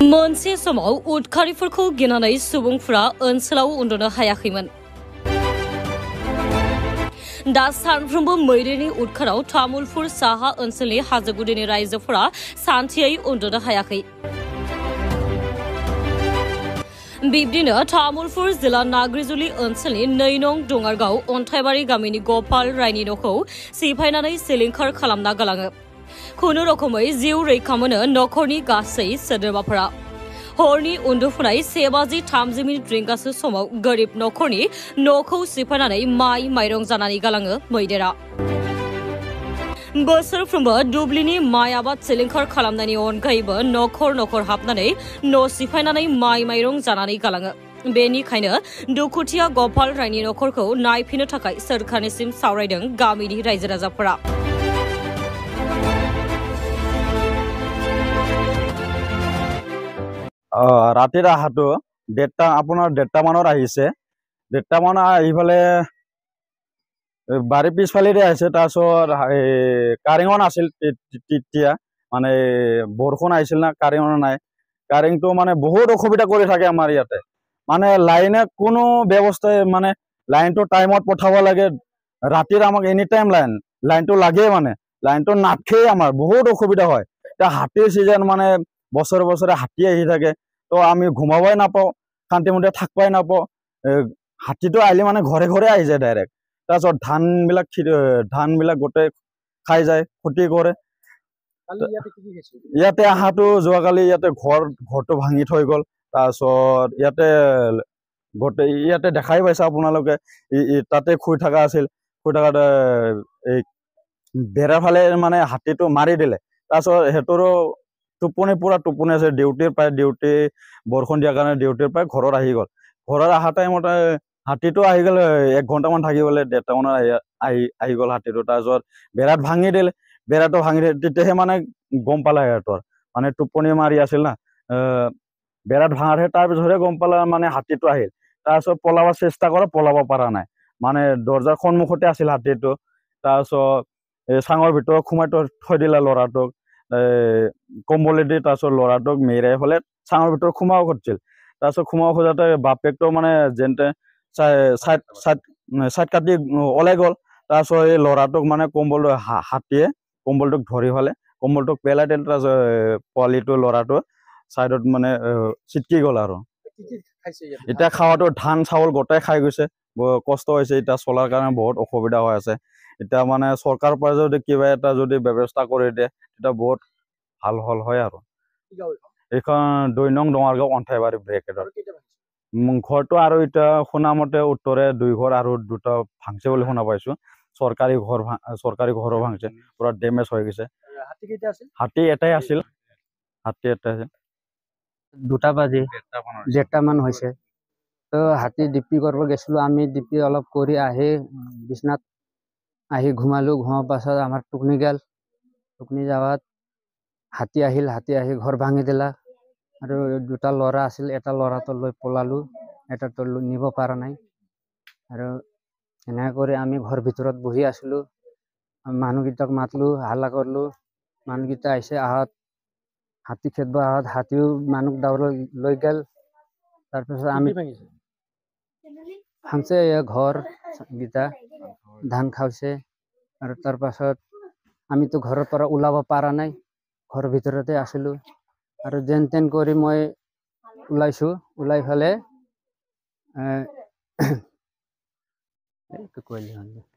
मोनसे समाव उदखारिफोरखौ गिनानै सुबुंफोरा ओनसोलाव उन्दुनो हायाखैमोन दा सानफ्रोमबो मैदेरनि उदखाराव तामुलपुर साहा ओनसोलनि हाजोगुदिनि रायजोफोरा सान्थियै उन्दुनो हायाखै बिब्दिनो तामुलपुर जिल्ला नागरिजुलि ओनसोलनि नैनं डोङारगाव अन्थाइबारि गामिनि गपाल रायनि न'खौ सिफायनानै सिलिंखार खालामना गालाङो खुनु रोखोमै जिउ रैखामोनो नखरनि गासै सोद्रोमाफोरा हरनि उन्दुफुनाय से बाजि थामजि मिनिट रिंगासो समाव गोरिब नखरनि न'खौ सिफायनानै माई माइरं जानानै गालाङो मैदेरा बोसोरफ्रोमबो दुब्लिनि माइ आबाद सिलिंखार खालामनायनि न'खर न'खर हाबनानै न' सिफायनानै गपाल रायनि न'खरखौ नायफिननो थाखाय सोरखारनिसिम सावरायदों ৰাতিৰ আহাটো ডেৰটা আপোনাৰ ডেৰটামানত আহিছে ডেৰটামান আহি আহিফালে বাৰী পিছফালেদি আহিছে তাৰপিছত এই কাৰেঙন আছিল তেতিয়া মানে বৰষুণ আহিছিল না কাৰেঙন নাই কাৰেংটো মানে বহুত অসুবিধা কৰি থাকে আমাৰ ইয়াতে মানে লাইনে কোনো ব্যৱস্থাই মানে লাইনটো টাইমত পঠাব লাগে ৰাতিৰ আমাক এনি টাইম লাইন লাইনটো লাগেই মানে লাইনটো নাথেই আমাৰ বহুত অসুবিধা হয় এতিয়া হাতীৰ ছিজন মানে বছৰে বছৰে হাতী আহি থাকে তো আমি ঘুমাবই নাপাওঁ শান্তিমতে থাকবাই নাপাওঁ হাতীটো আহিলে মানে ঘৰে ঘৰে আহি যায় ডাইৰেক্ট তাৰপিছত ধানবিলাক ধানবিলাক গোটেই খাই যায় ক্ষতি কৰে ইয়াতে অহাটো যোৱাকালি ইয়াতে ঘৰ ঘৰটো ভাঙি থৈ গ'ল তাৰপিছত ইয়াতে গোটেই ইয়াতে দেখাই পাইছে আপোনালোকে তাতে শুই থকা আছিল শুই থকা এই বেৰাফালে মানে হাতীটো মাৰি দিলে তাৰপিছত সেইটোৰো টোপনি পুৰা টোপনি আছে ডিউটিৰ পৰাই ডিউটি বৰষুণ দিয়াৰ কাৰণে ডিউটিৰ পৰাই ঘৰত আহি গ'ল ঘৰত অহা টাইমতে হাতীটো আহি গ'লে এক ঘণ্টামান থাকি থাকিবলৈ ডেৰটামানত আহি আহি গ'ল হাতীটো তাৰপিছত বেৰাত ভাঙি দিলে বেৰাটো ভাঙি দিলে তেতিয়াহে মানে গম পালে সিহঁতৰ মানে টোপনি মাৰি আছিল না বেৰাত ভাঙাৰহে তাৰপিছতহে গম পালে মানে হাতীটো আহিল তাৰপিছত পলাব চেষ্টা কৰে পলাব পৰা নাই মানে দৰ্জাৰ সন্মুখতে আছিল হাতীটো তাৰপিছত চাঙৰ ভিতৰত সোমাই থৈ দিলে ল'ৰাটোক কম্বলে কম্বলেদি তাৰপিছত ল'ৰাটোক মেৰিয়াই হ'লে চাঙৰ ভিতৰত সোমাব খুজিছিল তাৰপিছত সোমাব খোজাতে বাপেকটো মানে যেনে চাইড কাটি ওলাই গ'ল তাৰপিছত এই ল'ৰাটোক মানে কম্বল হাতীয়ে কম্বলটোক ধৰি হ'লে কম্বলটোক পেলাই দিলে তাৰপিছত পোৱালিটো ল'ৰাটো চাইডত মানে চিটকি গ'ল আৰু এতিয়া খোৱাটো ধান চাউল গোটেই খাই গৈছে কষ্ট হৈছে এতিয়া চলাৰ কাৰণে বহুত অসুবিধা হৈ আছে এতিয়া মানে চৰকাৰৰ পৰা যদি কিবা এটা যদি ব্যবস্থা করে দে এটা বহুত ভাল হল হয় আর এখন দৈনং ডঙারগাঁও অন্ঠাইবাড়ি ব্রেকেটর ঘর তো আর এটা শুনামতে উত্তরে দুই ঘর আর দুটো ভাঙছে বলে শুনা পাইছো সরকারি ঘর সরকারি ঘরও ভাঙছে পুরো ড্যামেজ হয়ে গেছে হাতি এটাই আছিল হাতী এটাই আছিল দুটা বাজে দেড়টামান হৈছে তো হাতি ডিপি কৰিব গৈছিলো আমি ডিপি অলপ কৰি আহে বিশ্বনাথ আহি ঘুমালোঁ ঘুমাৰ পাছত আমাৰ টুকনি গ'ল টুকনি যাৱাত হাতী আহিল হাতী আহি ঘৰ ভাঙি দিলা আৰু দুটা ল'ৰা আছিল এটা ল'ৰাটো লৈ পলালোঁ এটাটো নিব পৰা নাই আৰু এনেকৈ কৰি আমি ঘৰ ভিতৰত বহি আছিলোঁ মানুহকেইটাক মাতিলোঁ হাল্লা কৰিলোঁ মানুহকেইটা আহিছে আহত হাতী খেদব আহত হাতীও মানুহক দাউৰ লৈ গেল তাৰপিছত আমি ভাঙিছে ঘৰকেইটা ধান খাওছে আৰু তাৰ পাছত আমিতো ঘৰৰ পৰা ওলাব পৰা নাই ঘৰৰ ভিতৰতে আছিলোঁ আৰু যেন তেন কৰি মই ওলাইছোঁ ওলাই পেলাই